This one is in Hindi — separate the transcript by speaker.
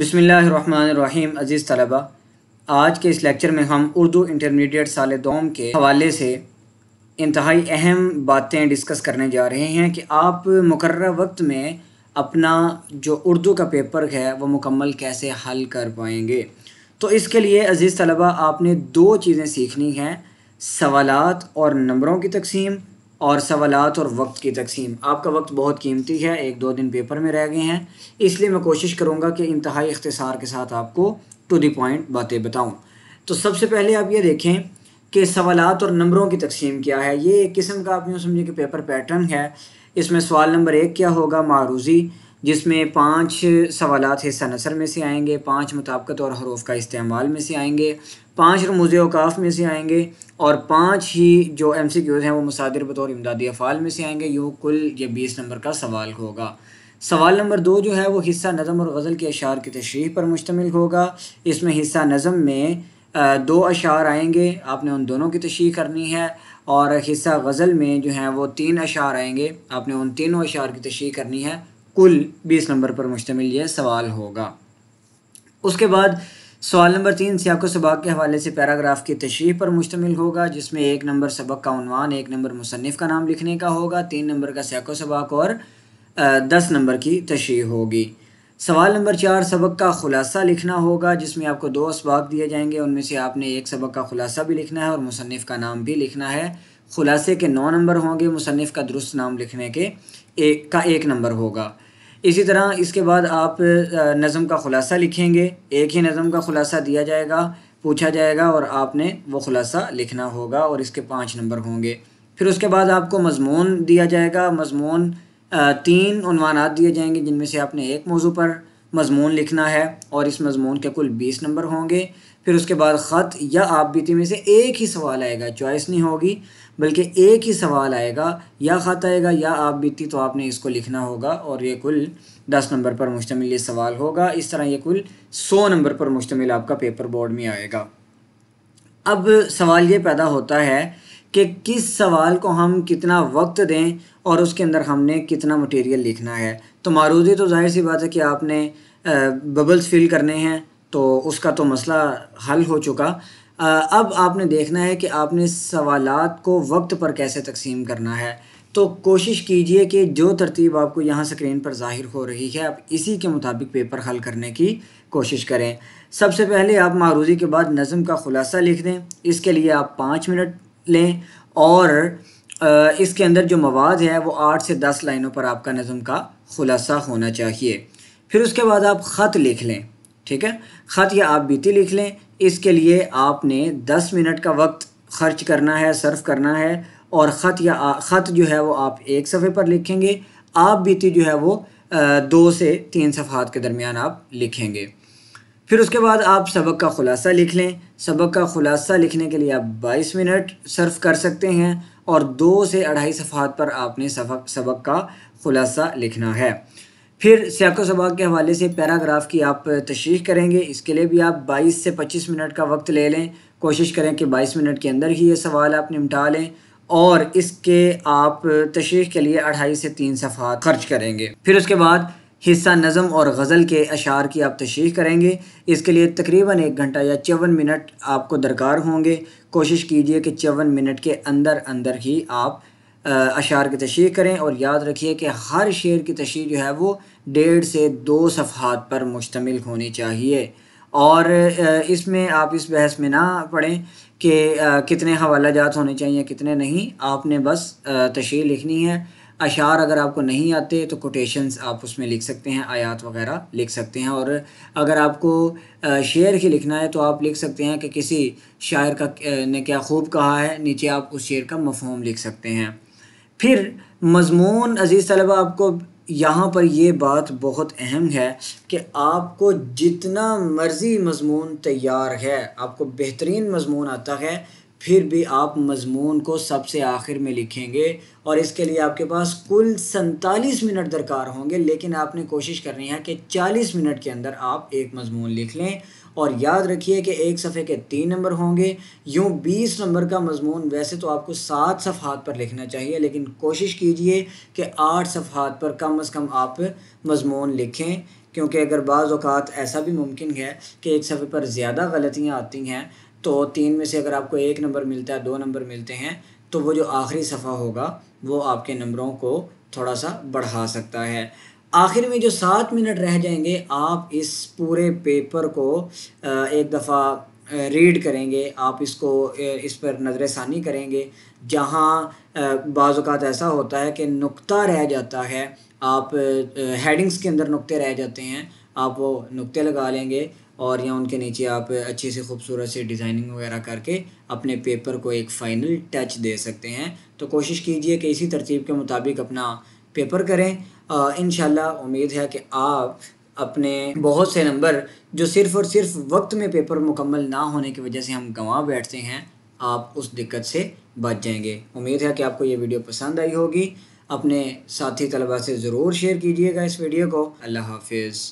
Speaker 1: बिसमीम अज़ीज़ तलबा आज के इस लेक्चर में हम उर्दू इंटरमीडिएट साल दोम के हवाले से इंतहाई अहम बातें डिस्कस करने जा रहे हैं कि आप मुकर वक्त में अपना जो उर्दू का पेपर है वो मुकम्मल कैसे हल कर पाएंगे तो इसके लिए अज़ीज़ तलबा आपने दो चीज़ें सीखनी हैं सवालात और नंबरों की तकसीम और सवालत और वक्त की तकसीम आपका वक्त बहुत कीमती है एक दो दिन पेपर में रह गए हैं इसलिए मैं कोशिश करूँगा कि इंतहाई इख्तसार के साथ आपको टू दी पॉइंट बातें बताऊँ तो सबसे पहले आप ये देखें कि सवालत और नंबरों की तकसीम क्या है ये एक किस्म का आप यूँ समझिए कि पेपर पैटर्न है इसमें सवाल नंबर एक क्या होगा मारूजी जिसमें पाँच सवाल हिस्सा नसर में से आएंगे पाँच मुताबकत और हरूफ का इस्तेमाल में से आएंगे पाँच रमूज अवकाफ़ में से आएंगे और पाँच ही जो एम सी क्यूज़ हैं वो मुसादिर बतौर इमदादी अफ़ाल में से आएंगे यूँ कुल ये बीस नंबर का सवाल होगा सवाल नंबर दो जो है वो हिस्सा नज़म और गज़ल के अशार की तशरी पर मुश्तमिल होगा इसमें हिस्सा नज़म में दो अशार आएंगे आपने उन दोनों की तशरी करनी है और हिस्सा गज़ल में जो है वो तीन अशार आएंगे आपने उन तीनों अशार की तशरी करनी है कुल बीस नंबर पर मुश्तमिल यह सवाल होगा उसके बाद सवाल नंबर तीन सियाको सबाक के हवाले से पैराग्राफ की तशरी पर मुश्तमिल होगा जिसमें एक नंबर सबक का उनवान एक नंबर मुसनफ़ का नाम लिखने का होगा तीन नंबर का सियाको सबाक और दस नंबर की तशरी होगी सवाल नंबर चार सबक का ख़ुलासा लिखना होगा जिसमें आपको दो इसबाक दिए जाएंगे उनमें से आपने एक सबक का ख़ुलासा भी लिखना है और मुसनफ़ का नाम भी लिखना है ख़ुलासे के नौ नंबर होंगे मुसनफ़ का दुरुस्त नाम लिखने के एक का एक नंबर होगा इसी तरह इसके बाद आप नज़म का ख़ुलासा लिखेंगे एक ही नज़म का ख़ुलासा दिया जाएगा पूछा जाएगा और आपने वो ख़ुलासा लिखना होगा और इसके पाँच नंबर होंगे फिर उसके बाद आपको मजमून दिया जाएगा मजमून तीन अनवाना दिए जाएंगे जिनमें से आपने एक मौजू पर मजमून लिखना है और इस मजमून के कुल बीस नंबर होंगे फिर उसके बाद ख़त या आप बीती में से एक ही सवाल आएगा चॉइस नहीं होगी बल्कि एक ही सवाल आएगा या ख़त आएगा या आप बीती तो आपने इसको लिखना होगा और ये कुल दस नंबर पर मुश्तमिल सवाल होगा इस तरह ये कुल सौ नंबर पर मुश्तमिल आपका पेपर बोर्ड में आएगा अब सवाल ये पैदा होता है कि किस सवाल को हम कितना वक्त दें और उसके अंदर हमने कितना मटेरियल लिखना है तो मारूदी तो जाहिर सी बात है कि आपने बबल्स फिल करने हैं तो उसका तो मसला हल हो चुका अब आपने देखना है कि आपने सवाल को वक्त पर कैसे तकसीम करना है तो कोशिश कीजिए कि जो तरतीब आपको यहाँ स्क्रीन पर जाहिर हो रही है आप इसी के मुताबिक पेपर हल करने की कोशिश करें सबसे पहले आप मारूजी के बाद नज़म का ख़ुलासा लिख दें इसके लिए आप पाँच मिनट लें और इसके अंदर जो मवाद है वो आठ से दस लाइनों पर आपका नज़म का ख़ुलासा होना चाहिए फिर उसके बाद आप ख़त लिख लें ठीक है ख़त या आप बीती लिख लें इसके लिए आपने दस मिनट का वक्त खर्च करना है सर्व करना है और ख़त या ख़त जो है वो आप एक सफ़े पर लिखेंगे आप बीती जो है वो दो से तीन सफ़ात के दरमियान आप लिखेंगे फिर उसके बाद आप सबक का ख़ुलासा लिख लें सबक का ख़ुलासा लिखने के लिए आप बाईस मिनट सर्व कर सकते हैं और दो से अढ़ाई सफ़ात पर आपने सबक सबक का ख़ुलासा लिखना है फिर सियाको सबाक के हवाले से पैराग्राफ की आप तशरीह करेंगे इसके लिए भी आप 22 से 25 मिनट का वक्त ले लें कोशिश करें कि 22 मिनट के अंदर ही ये सवाल आप निपटा लें और इसके आप तशरीह के लिए अढ़ाई से तीन सफ़ात खर्च करेंगे फिर उसके बाद हिस्सा नज़म और गज़ल के अशार की आप तशरी करेंगे इसके लिए तकरीबन एक घंटा या चौवन मिनट आपको दरकार होंगे कोशिश कीजिए कि चौवन मिनट के अंदर अंदर ही आप अशार की तशरी करें और याद रखिए कि हर शेर की तशरी जो है वो डेढ़ से दो सफ़ात पर मुश्तमिल होनी चाहिए और इसमें आप इस बहस में ना पढ़ें कि कितने हवाला जात होने चाहिए कितने नहीं आपने बस तशरी लिखनी है अशार अगर आपको नहीं आते तो कोटेशंस आप उसमें लिख सकते हैं आयात वगैरह लिख सकते हैं और अगर आपको शेर ही लिखना है तो आप लिख सकते हैं कि किसी शायर का ने क्या खूब कहा है नीचे आप उस शेर का मफहम लिख सकते हैं फिर मज़मून अज़ीज़ तलबा आपको यहाँ पर ये बात बहुत अहम है कि आपको जितना मर्ज़ी मजमून तैयार है आपको बेहतरीन मजमून आता है फिर भी आप मजमून को सबसे आखिर में लिखेंगे और इसके लिए आपके पास कुल सैतालीस मिनट दरकार होंगे लेकिन आपने कोशिश करनी है कि चालीस मिनट के अंदर आप एक मजमून लिख लें और याद रखिए कि एक सफ़े के तीन नंबर होंगे यूँ बीस नंबर का मजमून वैसे तो आपको सात सफ़ात पर लिखना चाहिए लेकिन कोशिश कीजिए कि आठ सफ़ात पर कम अज़ कम आप मजमून लिखें क्योंकि अगर बाज़ ऐसा भी मुमकिन है कि एक सफ़े पर ज़्यादा गलतियाँ आती हैं तो तीन में से अगर आपको एक नंबर मिलता है दो नंबर मिलते हैं तो वो जो आखिरी सफ़ा होगा वो आपके नंबरों को थोड़ा सा बढ़ा सकता है आखिर में जो सात मिनट रह जाएंगे आप इस पूरे पेपर को एक दफ़ा रीड करेंगे आप इसको इस पर नज़र षानी करेंगे जहाँ बाज़ात ऐसा होता है कि नुक्ता रह जाता है आप हेडिंग्स के अंदर नुक्ते रह जाते हैं आप वो नुक्ते लगा लेंगे और या उनके नीचे आप अच्छी से खूबसूरत से डिज़ाइनिंग वगैरह करके अपने पेपर को एक फ़ाइनल टच दे सकते हैं तो कोशिश कीजिए कि इसी तरतीब के मुताबिक अपना पेपर करें इन उम्मीद है कि आप अपने बहुत से नंबर जो सिर्फ़ और सिर्फ वक्त में पेपर मुकम्मल ना होने की वजह से हम गंवा बैठते हैं आप उस दिक्कत से बच जाएंगे उम्मीद है कि आपको ये वीडियो पसंद आई होगी अपने साथी तलबा से ज़रूर शेयर कीजिएगा इस वीडियो को अल्लाह हाफिज़